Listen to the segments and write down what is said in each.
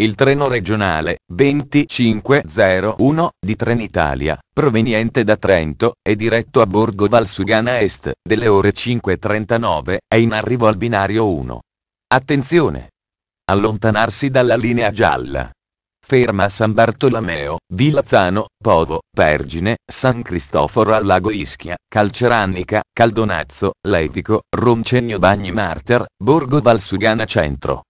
Il treno regionale 2501 di Trenitalia, proveniente da Trento, è diretto a Borgo Valsugana Est, delle ore 5.39, è in arrivo al binario 1. Attenzione! Allontanarsi dalla linea gialla. Ferma San Bartolomeo, Villazzano, Povo, Pergine, San Cristoforo al Lago Ischia, Calceranica, Caldonazzo, Levico, Roncegno Bagni Marter, Borgo Valsugana Centro.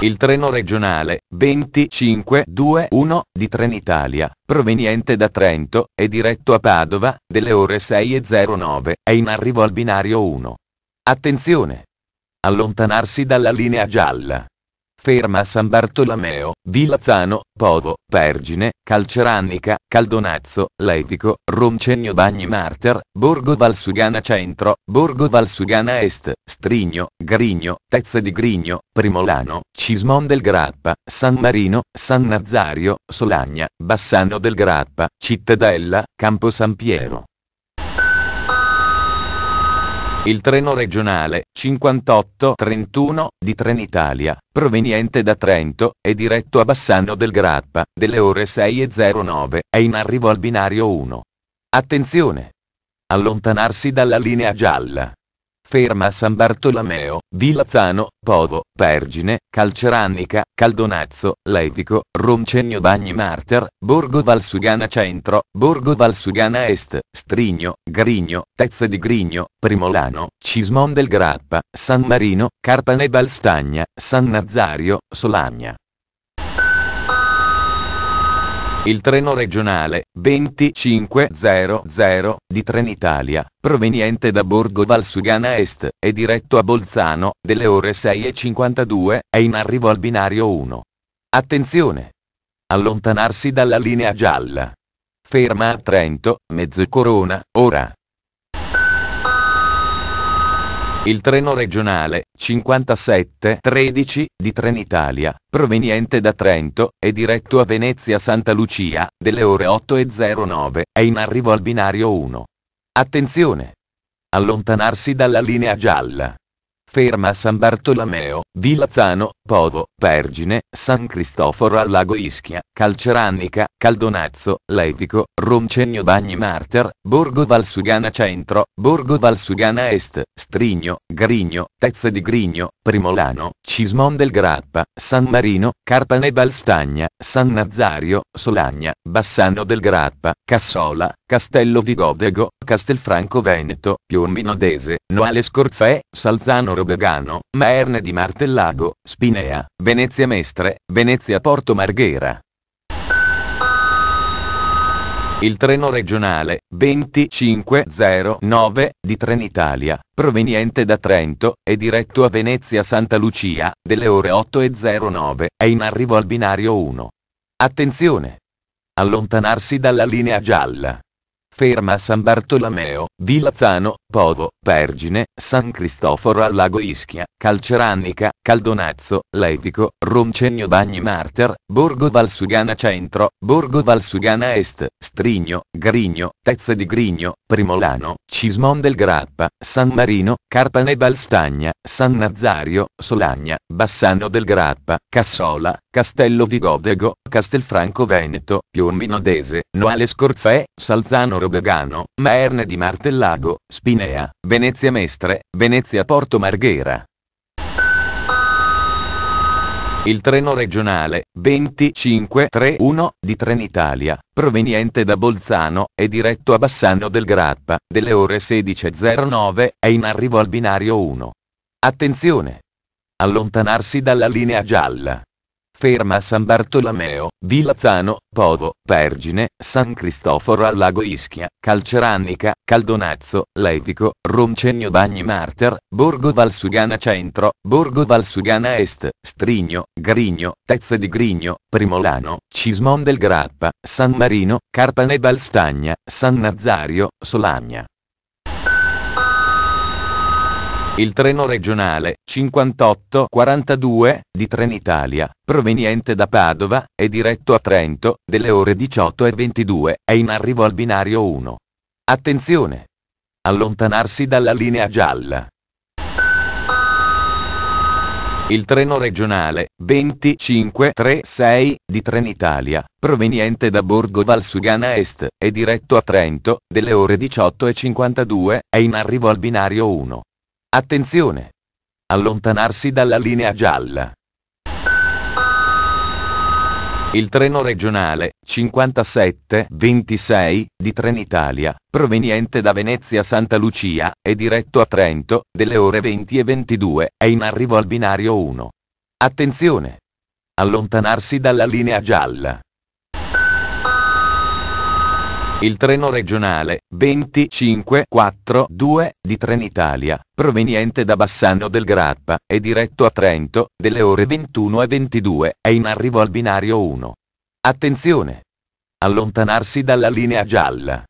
Il treno regionale 2521 di Trenitalia, proveniente da Trento e diretto a Padova, delle ore 6.09, è in arrivo al binario 1. Attenzione! Allontanarsi dalla linea gialla. Sperma San Bartolomeo, Villazzano, Povo, Pergine, Calceranica, Caldonazzo, Levico, Roncegno Bagni Marter, Borgo Valsugana Centro, Borgo Valsugana Est, Strigno, Grigno, Tezze di Grigno, Primolano, Cismon del Grappa, San Marino, San Nazario, Solagna, Bassano del Grappa, Cittadella, Campo San Piero. Il treno regionale 5831 di Trenitalia, proveniente da Trento, è diretto a Bassano del Grappa, delle ore 6.09, è in arrivo al binario 1. Attenzione! Allontanarsi dalla linea gialla. Ferma San Bartolomeo, Villazzano, Povo, Pergine, Calceranica, Caldonazzo, Levico, Roncegno Bagni Marter, Borgo Valsugana Centro, Borgo Valsugana Est, Strigno, Grigno, Tezze di Grigno, Primolano, Cismon del Grappa, San Marino, Carpane Balstagna, San Nazario, Solagna. Il treno regionale 2500 di Trenitalia, proveniente da Borgo Valsugana Est, e diretto a Bolzano, delle ore 6.52, è in arrivo al binario 1. Attenzione! Allontanarsi dalla linea gialla. Ferma a Trento, Mezzocorona, ora. il treno regionale 5713 di Trenitalia, proveniente da Trento, è diretto a Venezia Santa Lucia, delle ore 8.09, è in arrivo al binario 1. Attenzione! Allontanarsi dalla linea gialla. Ferma San Bartolomeo, Villazzano, Povo, Pergine, San Cristoforo al Lago Ischia, Calceranica, Caldonazzo, Levico, Roncegno Bagni Marter, Borgo Valsugana Centro, Borgo Valsugana Est, Strigno, Grigno, Tezze di Grigno, Primolano, Cismon del Grappa, San Marino, Carpane Valstagna, San Nazario, Solagna, Bassano del Grappa, Cassola, Castello di Godego, Castelfranco Veneto, Piombino Dese, Noale Scorzè, Salzano Robegano, Maerne di Martellago, Spinea, Venezia Mestre, Venezia Porto Marghera. Il treno regionale 2509 di Trenitalia, proveniente da Trento è diretto a Venezia Santa Lucia, delle ore 8.09, è in arrivo al binario 1. Attenzione! Allontanarsi dalla linea gialla. Ferma San Bartolomeo, Villazzano, Povo, Pergine, San Cristoforo al Lago Ischia, Calceranica, Caldonazzo, Levico, Roncegno Bagni Marter, Borgo Valsugana Centro, Borgo Valsugana Est, Strigno, Grigno, Tezze di Grigno, Primolano, Cismon del Grappa, San Marino, Carpane Balstagna, San Nazario, Solagna, Bassano del Grappa, Cassola, Castello di Godego, Castelfranco Veneto, Piombinodese, Noale Scorzè, Salzano Mazzaro Bergano, Maerne di Martellago, Spinea, Venezia Mestre, Venezia Porto Marghera. Il treno regionale 2531 di Trenitalia, proveniente da Bolzano, è diretto a Bassano del Grappa, delle ore 16.09, è in arrivo al binario 1. Attenzione! Allontanarsi dalla linea gialla. Ferma San Bartolomeo, Villazzano, Povo, Pergine, San Cristoforo al Lago Ischia, Calceranica, Caldonazzo, Levico, Roncegno Bagni Marter, Borgo Valsugana Centro, Borgo Valsugana Est, Strigno, Grigno, Tezze di Grigno, Primolano, Cismon del Grappa, San Marino, Carpane Valstagna, San Nazario, Solagna, il treno regionale 5842 di Trenitalia, proveniente da Padova, è diretto a Trento, delle ore 18 e 22, è in arrivo al binario 1. Attenzione! Allontanarsi dalla linea gialla. Il treno regionale 2536 di Trenitalia, proveniente da Borgo Valsugana Est, è diretto a Trento, delle ore 18 e 52, è in arrivo al binario 1. Attenzione! Allontanarsi dalla linea gialla. Il treno regionale 5726 di Trenitalia, proveniente da Venezia Santa Lucia e diretto a Trento, delle ore 20 e 22, è in arrivo al binario 1. Attenzione! Allontanarsi dalla linea gialla. Il treno regionale 2542 di Trenitalia, proveniente da Bassano del Grappa, è diretto a Trento, delle ore 21 e 22, è in arrivo al binario 1. Attenzione! Allontanarsi dalla linea gialla.